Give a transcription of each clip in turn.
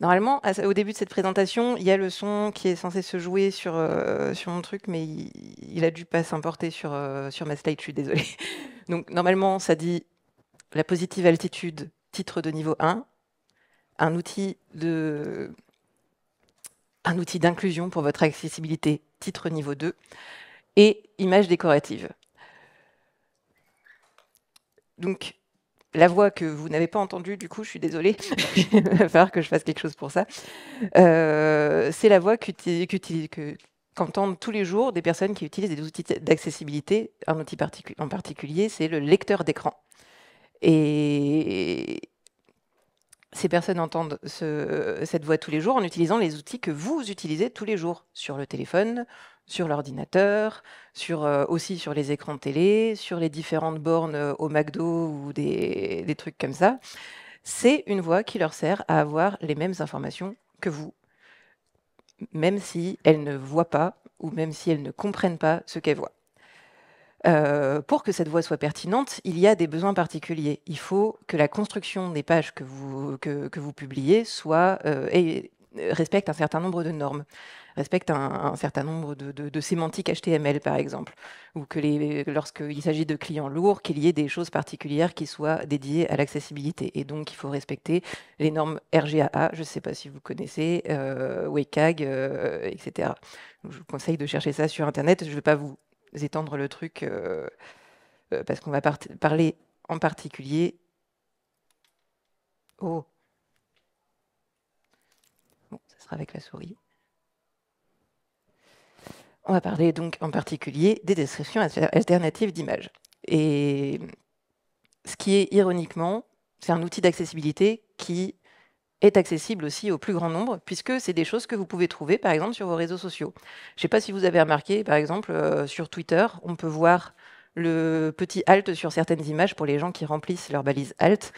Normalement, au début de cette présentation, il y a le son qui est censé se jouer sur, euh, sur mon truc, mais il, a dû pas s'importer sur, euh, sur ma slide, je suis désolée. Donc normalement, ça dit la positive altitude, titre de niveau 1, un outil de un outil d'inclusion pour votre accessibilité, titre niveau 2, et image décorative. Donc la voix que vous n'avez pas entendue, du coup, je suis désolée, il va falloir que je fasse quelque chose pour ça. Euh, c'est la voix qu'entendent tous les jours des personnes qui utilisent des outils d'accessibilité. Un outil en particulier, c'est le lecteur d'écran. Et, ces personnes entendent euh, cette voix tous les jours en utilisant les outils que vous utilisez tous les jours sur le téléphone, sur l'ordinateur, euh, aussi sur les écrans de télé, sur les différentes bornes euh, au McDo ou des, des trucs comme ça. C'est une voix qui leur sert à avoir les mêmes informations que vous, même si elles ne voient pas ou même si elles ne comprennent pas ce qu'elles voient. Euh, pour que cette voie soit pertinente, il y a des besoins particuliers. Il faut que la construction des pages que vous, que, vous publiez soit, euh, et respecte un certain nombre de normes, respecte un, certain nombre de, sémantiques HTML, par exemple, ou que lorsqu'il s'agit de clients lourds, qu'il y ait des choses particulières qui soient dédiées à l'accessibilité. Et donc, il faut respecter les normes RGAA, je ne sais pas si vous connaissez, euh, WCAG, e etc. Je vous conseille de chercher ça sur Internet. Je ne vais pas vous étendre le truc euh, euh, parce qu'on va parler en particulier. Oh. Bon, sera avec la souris. On va parler donc en particulier des descriptions alternatives d'images. Et ce qui est ironiquement, c'est un outil d'accessibilité qui est accessible aussi au plus grand nombre, puisque c'est des choses que vous pouvez trouver, par exemple, sur vos réseaux sociaux. Je ne sais pas si vous avez remarqué, par exemple, euh, sur Twitter, on peut voir le petit alt sur certaines images pour les gens qui remplissent leur balises alt.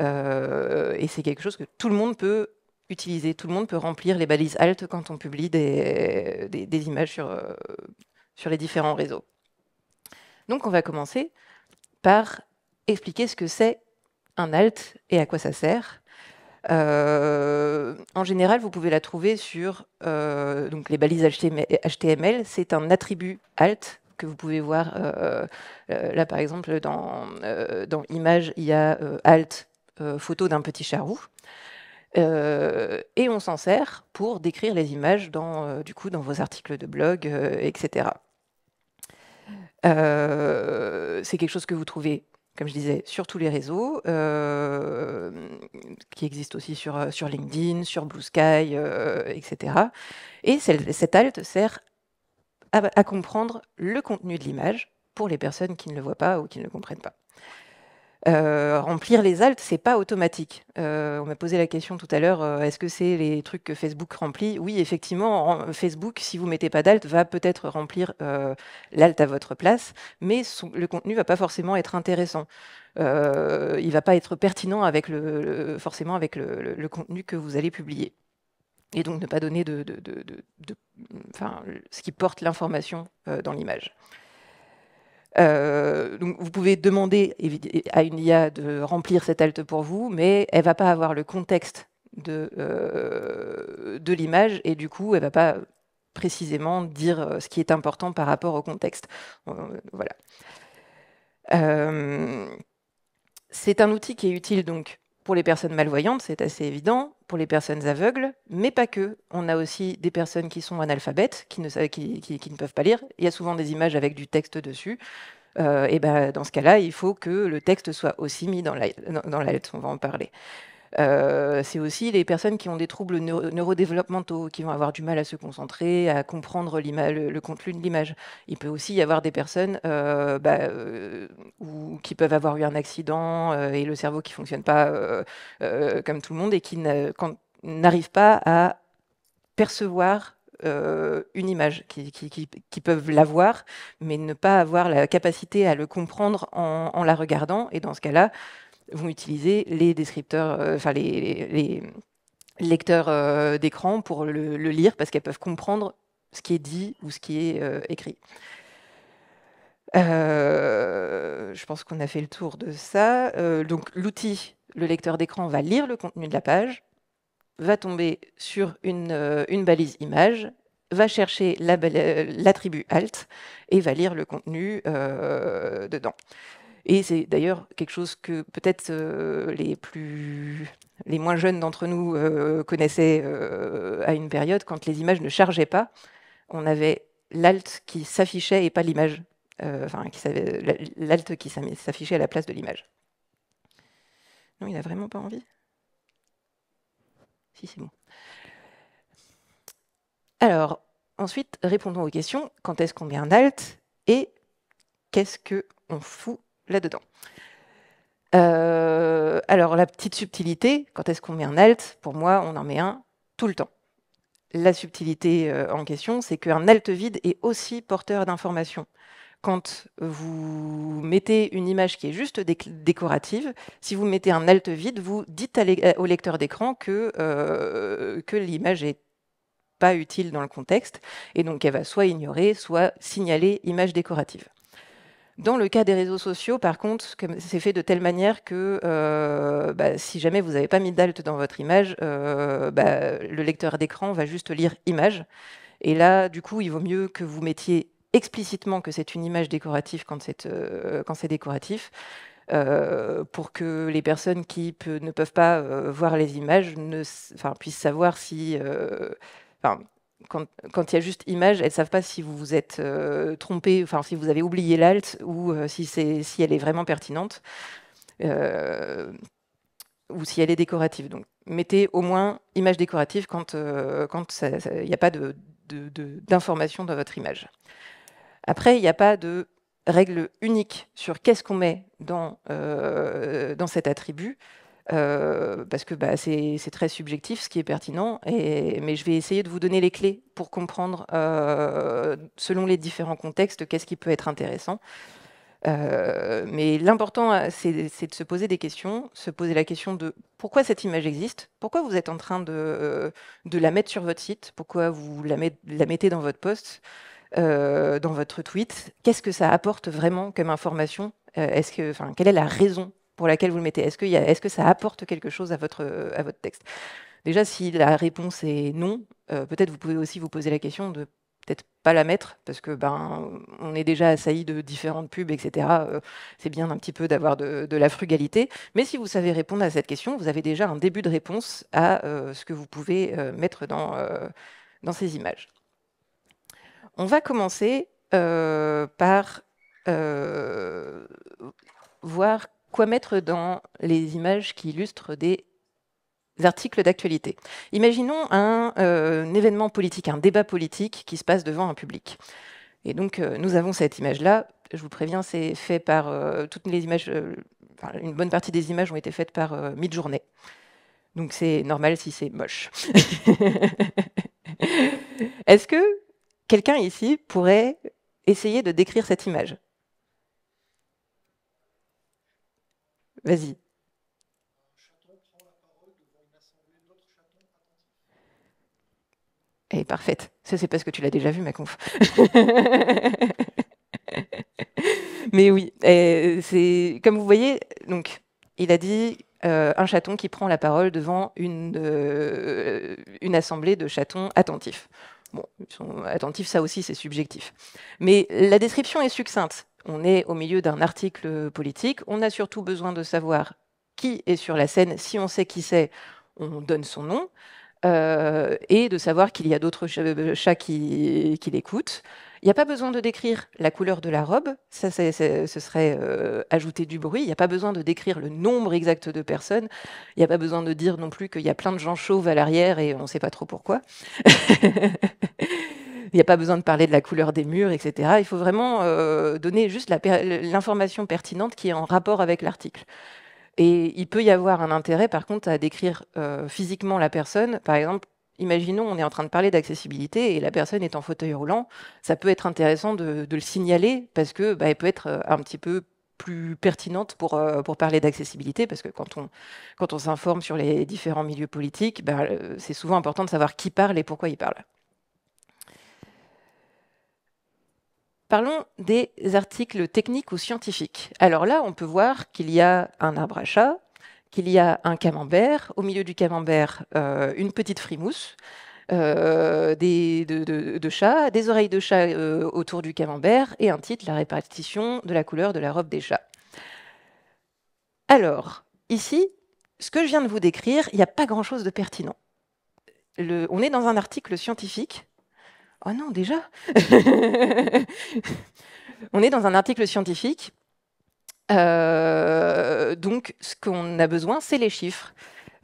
Euh, et c'est quelque chose que tout le monde peut utiliser, tout le monde peut remplir les balises alt quand on publie des, images sur, euh, sur les différents réseaux. Donc on va commencer par expliquer ce que c'est un alt et à quoi ça sert. Euh, en général, vous pouvez la trouver sur euh, donc les balises HTML. C'est un attribut alt que vous pouvez voir euh, là par exemple dans, dans image il y a alt photo d'un petit chat et on s'en sert pour décrire les images dans, du coup, dans vos articles de blog, etc. c'est quelque chose que vous trouvez comme je disais, sur tous les réseaux, euh, qui existent aussi euh, sur, LinkedIn, sur Blue Sky, etc. Euh, et cette halte sert à comprendre le contenu de l'image pour les personnes qui ne le voient pas ou qui ne le comprennent pas. Euh, remplir les altes, c'est pas automatique. Euh, on m'a posé la question tout à l'heure, euh, est-ce que c'est les trucs que Facebook remplit Oui, effectivement, Facebook, si vous mettez pas d'alt, va peut-être remplir l'alt à votre place, mais le contenu va pas forcément être intéressant. il va pas être pertinent avec le, forcément avec le, contenu que vous allez publier. Et donc ne pas donner de, ce qui porte l'information dans l'image. Euh, donc vous pouvez demander à une IA de remplir cette halte pour vous, mais elle ne va pas avoir le contexte de, euh, de l'image et du coup, elle ne va pas précisément dire euh, ce qui est important par rapport au contexte. Voilà. c'est un outil qui est utile donc pour les personnes malvoyantes, c'est assez évident, pour les personnes aveugles, mais pas que. On a aussi des personnes qui sont analphabètes, qui ne, qui, ne peuvent pas lire. Il y a souvent des images avec du texte dessus. Euh, et ben, dans ce cas-là, il faut que le texte soit aussi mis dans dans la lettre, on va en parler. Euh, c'est aussi les personnes qui ont des troubles neurodéveloppementaux, qui vont avoir du mal à se concentrer, à comprendre le, contenu de l'image. Il peut aussi y avoir des personnes euh, bah, euh, qui peuvent avoir eu un accident et le cerveau qui fonctionne pas comme tout le monde et qui n'arrivent pas à percevoir une image, qui, peuvent l'avoir, mais ne pas avoir la capacité à le comprendre en la regardant. Et dans ce cas-là, vont utiliser les descripteurs, euh, enfin les, lecteurs euh, d'écran pour le, lire parce qu'elles peuvent comprendre ce qui est dit ou ce qui est euh, écrit. je pense qu'on a fait le tour de ça. donc l'outil, le lecteur d'écran, va lire le contenu de la page, va tomber sur une, balise image, va chercher l'attribut alt et va lire le contenu dedans. Et c'est d'ailleurs quelque chose que peut-être euh, les plus les moins jeunes d'entre nous euh, connaissaient euh, à une période quand les images ne chargeaient pas. On avait l'alt qui s'affichait et pas l'image, enfin l'alt qui s'affichait à la place de l'image. Non, il n'a vraiment pas envie. Si c'est bon. Alors ensuite, répondons aux questions. Quand est-ce qu'on met un alt et qu'est-ce que on fout dedans euh, alors, la petite subtilité, quand est-ce qu'on met un alt Pour moi, on en met un tout le temps. La subtilité euh, en question, c'est qu'un alt vide est aussi porteur d'informations. Quand vous mettez une image qui est juste décorative, si vous mettez un alt vide, vous dites euh, au lecteur d'écran que, l'image est pas utile dans le contexte, et donc elle va soit ignorer, soit signaler image décorative. Dans le cas des réseaux sociaux, par contre, c'est fait de telle manière que euh, bah, si jamais vous n'avez pas mis d'alt dans votre image, euh, bah, le lecteur d'écran va juste lire image. Et là, du coup, il vaut mieux que vous mettiez explicitement que c'est une image décorative quand c'est euh, décoratif. pour que les personnes qui ne peuvent pas voir les images puissent savoir si, quand, il y a juste image, elles ne savent pas si vous vous êtes euh, trompé, enfin si vous avez oublié l'alt ou euh, si, elle est vraiment pertinente euh, ou si elle est décorative. Donc mettez au moins image décorative quand il n'y a pas d'information dans votre image. Après, il n'y a pas de règle unique sur qu'est-ce qu'on met dans cet attribut. Euh, parce que bah, c'est très subjectif ce qui est pertinent, et, mais je vais essayer de vous donner les clés pour comprendre, euh, selon les différents contextes, qu'est-ce qui peut être intéressant. Euh, mais l'important, c'est de se poser des questions, se poser la question de pourquoi cette image existe, pourquoi vous êtes en train de, la mettre sur votre site, pourquoi vous la, mettez dans votre post, dans votre tweet, qu'est-ce que ça apporte vraiment comme information quelle est la raison pour laquelle vous le mettez. Est-ce que, est que, ça apporte quelque chose à votre, euh, à votre texte Déjà, si la réponse est non, euh, peut-être vous pouvez aussi vous poser la question de peut-être pas la mettre parce que ben on est déjà assailli de différentes pubs, etc. Euh, c'est bien un petit peu d'avoir de, la frugalité. Mais si vous savez répondre à cette question, vous avez déjà un début de réponse à ce que vous pouvez mettre dans, dans ces images. On va commencer par voir quoi mettre dans les images qui illustrent des articles d'actualité. Imaginons un, euh, événement politique, un débat politique qui se passe devant un public. Et donc, euh, nous avons cette image-là. Je vous préviens, c'est fait par euh, toutes les images. une bonne partie des images ont été faites par Midjourney. Donc, c'est normal si c'est moche. Est-ce que quelqu'un ici pourrait essayer de décrire cette image Vas-y. Elle est parfaite. Ça, c'est parce que tu l'as déjà vu, ma conf. Mais oui, euh, c'est comme vous voyez, donc il a dit euh, un chaton qui prend la parole devant une, euh, une assemblée de chatons attentifs. Bon, ils sont attentifs, ça aussi, c'est subjectif. Mais la description est succincte. On est au milieu d'un article politique. On a surtout besoin de savoir qui est sur la scène. Si on sait qui c'est, on donne son nom. Euh, et de savoir qu'il y a d'autres chats qui, l'écoutent. Il n'y a pas besoin de décrire la couleur de la robe, ça, ce serait euh, ajouter du bruit. Il n'y a pas besoin de décrire le nombre exact de personnes. Il n'y a pas besoin de dire non plus qu'il y a plein de gens chauves à l'arrière et on ne sait pas trop pourquoi. Il n'y a pas besoin de parler de la couleur des murs, etc. Il faut vraiment euh, donner juste l'information pertinente qui est en rapport avec l'article. Et il peut y avoir un intérêt, par contre, à décrire euh, physiquement la personne. Par exemple, imaginons, on est en train de parler d'accessibilité et la personne est en fauteuil roulant. Ça peut être intéressant de, le signaler parce que bah, peut être euh, un petit peu plus pertinente pour, parler d'accessibilité, parce que quand on, s'informe sur les différents milieux politiques, bah, c'est souvent important de savoir qui parle et pourquoi il parle. Parlons des articles techniques ou scientifiques. Alors là, on peut voir qu'il y a un arbre à chat, qu'il y a un camembert, au milieu du camembert, euh, une petite frimousse, euh, des, de, chat, des oreilles de chat euh, autour du camembert et un titre, la répartition de la couleur de la robe des chats. Alors, ici, ce que je viens de vous décrire, il n'y a pas grand-chose de pertinent. on est dans un article scientifique Oh non, déjà On est dans un article scientifique. Euh, donc, ce qu'on a besoin, c'est les chiffres.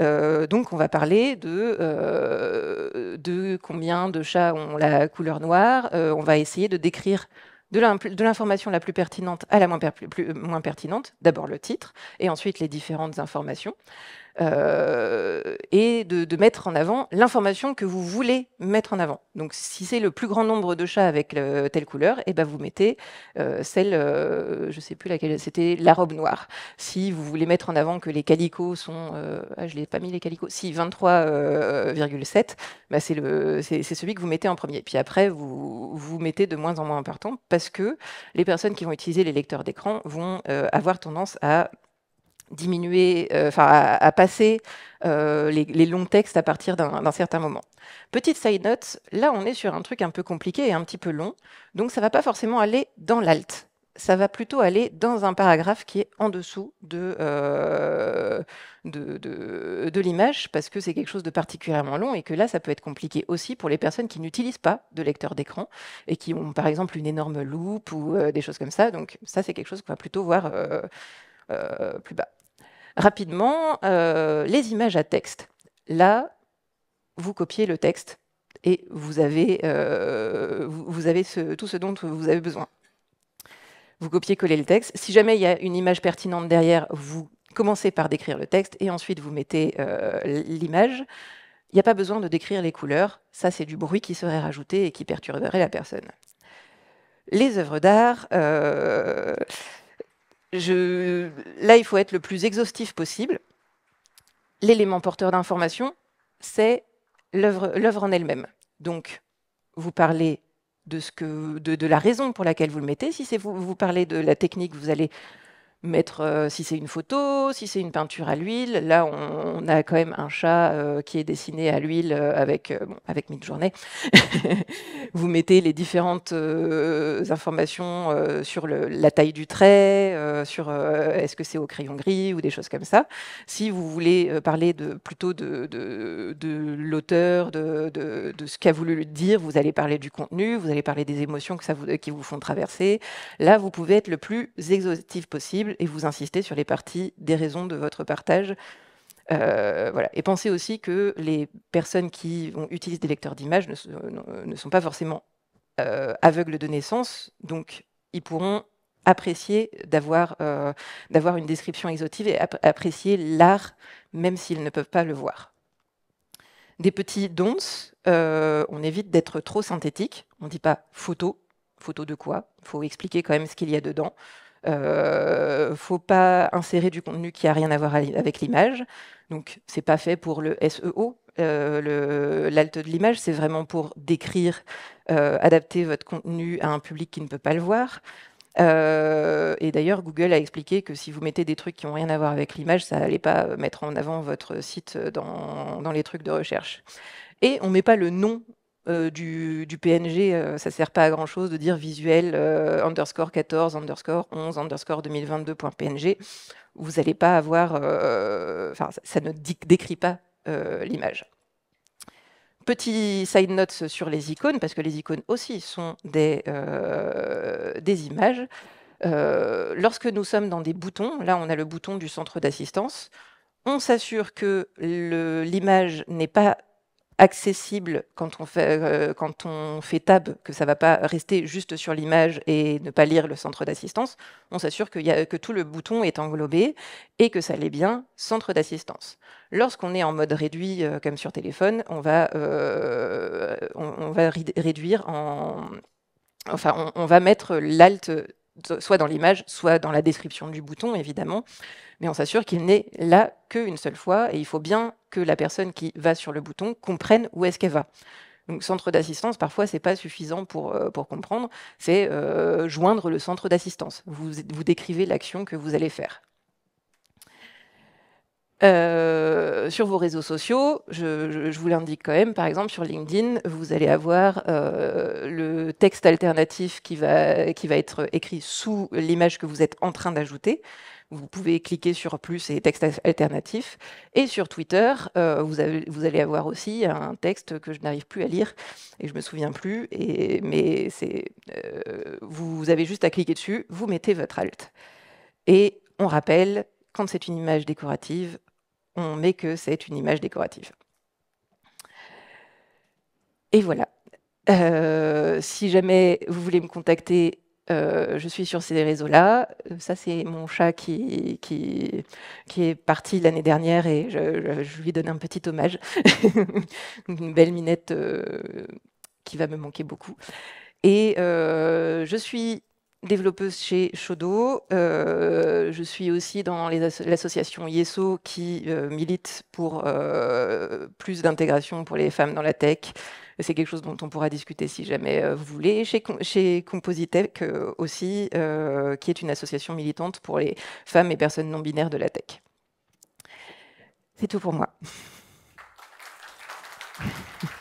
Euh, donc, on va parler euh, de, combien de chats ont la couleur noire. on va essayer de décrire de l'information la plus pertinente à la moins pertinente, d'abord le titre et ensuite les différentes informations. Euh, et de, mettre en avant l'information que vous voulez mettre en avant. Donc si c'est le plus grand nombre de chats avec euh, telle couleur, et eh ben vous mettez euh, celle, je ne sais plus laquelle, c'était la robe noire. Si vous voulez mettre en avant que les calicots sont, ah, je l'ai pas mis les calicots, si 23,7, ben bah, c'est le, c'est celui que vous mettez en premier. Puis après vous vous mettez de moins en moins important parce que les personnes qui vont utiliser les lecteurs d'écran vont avoir tendance à diminuer, euh, enfin à, passer euh, les, longs textes à partir d'un certain moment. Petite side note, là on est sur un truc un peu compliqué et un petit peu long, donc ça va pas forcément aller dans l'alt ça va plutôt aller dans un paragraphe qui est en dessous de, euh, de, l'image, parce que c'est quelque chose de particulièrement long et que là, ça peut être compliqué aussi pour les personnes qui n'utilisent pas de lecteur d'écran et qui ont par exemple une énorme loupe ou des choses comme ça. Donc ça, c'est quelque chose qu'on va plutôt voir plus bas. Rapidement, euh, les images à texte. Là, vous copiez le texte et vous avez, euh, vous avez tout ce dont vous avez besoin. Vous copiez-collez le texte. Si jamais il y a une image pertinente derrière, vous commencez par décrire le texte et ensuite vous mettez euh, l'image. Il n'y a pas besoin de décrire les couleurs. Ça, c'est du bruit qui serait rajouté et qui perturberait la personne. Les œuvres d'art. Je... Là, il faut être le plus exhaustif possible. L'élément porteur d'information, c'est l'œuvre en elle-même. Donc, vous parlez de, la raison pour laquelle vous le mettez. Si vous parlez de la technique, vous allez mettre, euh, si c'est une photo, si c'est une peinture à l'huile. Là, on, a quand même un chat euh, qui est dessiné à l'huile euh, avec, euh, bon, avec Midjourney. vous mettez les différentes informations sur la taille du trait, sur est-ce que c'est au crayon gris ou des choses comme ça. Si vous voulez parler de, plutôt de, de, l'auteur, de, de, ce qu'a voulu dire, vous allez parler du contenu, vous allez parler des émotions que ça vous, qui vous font traverser. Là, vous pouvez être le plus exhaustif possible et vous insister sur les parties des raisons de votre partage. Euh, voilà. Et pensez aussi que les personnes qui utilisent des lecteurs d'images ne, sont pas forcément euh, aveugles de naissance, donc ils pourront apprécier d'avoir euh, une description exotive et apprécier l'art même s'ils ne peuvent pas le voir. Des petits dons, on évite d'être trop synthétique, on ne dit pas photo, photo de quoi, il faut expliquer quand même ce qu'il y a dedans ne euh, faut pas insérer du contenu qui a rien à voir avec l'image. Donc, c'est pas fait pour le SEO, euh, l'alte de l'image, c'est vraiment pour décrire, euh, adapter votre contenu à un public qui ne peut pas le voir. Euh, et d'ailleurs, Google a expliqué que si vous mettez des trucs qui n'ont rien à voir avec l'image, ça n'allait pas mettre en avant votre site dans, dans les trucs de recherche. Et on ne met pas le nom euh, du, PNG, euh, ça ne sert pas à grand chose de dire visuel euh, underscore 14 underscore 11 underscore 2022.png. Vous n'allez pas avoir. Enfin, ça, ne décrit pas l'image. Petit side note sur les icônes, parce que les icônes aussi sont des, des images. lorsque nous sommes dans des boutons, là on a le bouton du centre d'assistance, on s'assure que l'image n'est pas accessible quand on fait, euh, quand on fait tab, que ça ne va pas rester juste sur l'image et ne pas lire le centre d'assistance, on s'assure que, que tout le bouton est englobé et que ça l'est bien centre d'assistance. Lorsqu'on est en mode réduit, euh, comme sur téléphone, on va, euh, on, va réduire en... Enfin, on va mettre l'alt soit dans l'image, soit dans la description du bouton, évidemment. Mais on s'assure qu'il n'est là qu'une seule fois et il faut bien que la personne qui va sur le bouton comprenne où est-ce qu'elle va. Donc centre d'assistance, parfois, c'est pas suffisant pour, euh, pour comprendre. C'est euh, joindre le centre d'assistance. Vous, vous décrivez l'action que vous allez faire. Euh, sur vos réseaux sociaux, je, vous l'indique quand même, par exemple sur LinkedIn, vous allez avoir euh, le texte alternatif qui va, qui va être écrit sous l'image que vous êtes en train d'ajouter. Vous pouvez cliquer sur plus et texte alternatif. Et sur Twitter, euh, vous, vous, allez avoir aussi un texte que je n'arrive plus à lire et je me souviens plus. Et, mais c'est, vous avez juste à cliquer dessus, vous mettez votre alt. Et on rappelle, quand c'est une image décorative, on met que c'est une image décorative. Et voilà. Euh, si jamais vous voulez me contacter, euh, je suis sur ces réseaux-là. Ça, c'est mon chat qui, qui, est parti l'année dernière et je, lui donne un petit hommage. Une belle minette euh, qui va me manquer beaucoup. Et je suis développeuse chez Shodo. Euh, je suis aussi dans l'association IESO qui euh, milite pour euh, plus d'intégration pour les femmes dans la tech. C'est quelque chose dont on pourra discuter si jamais vous voulez. Chez, chez Compositech aussi, qui est une association militante pour les femmes et personnes non binaires de la tech. C'est tout pour moi.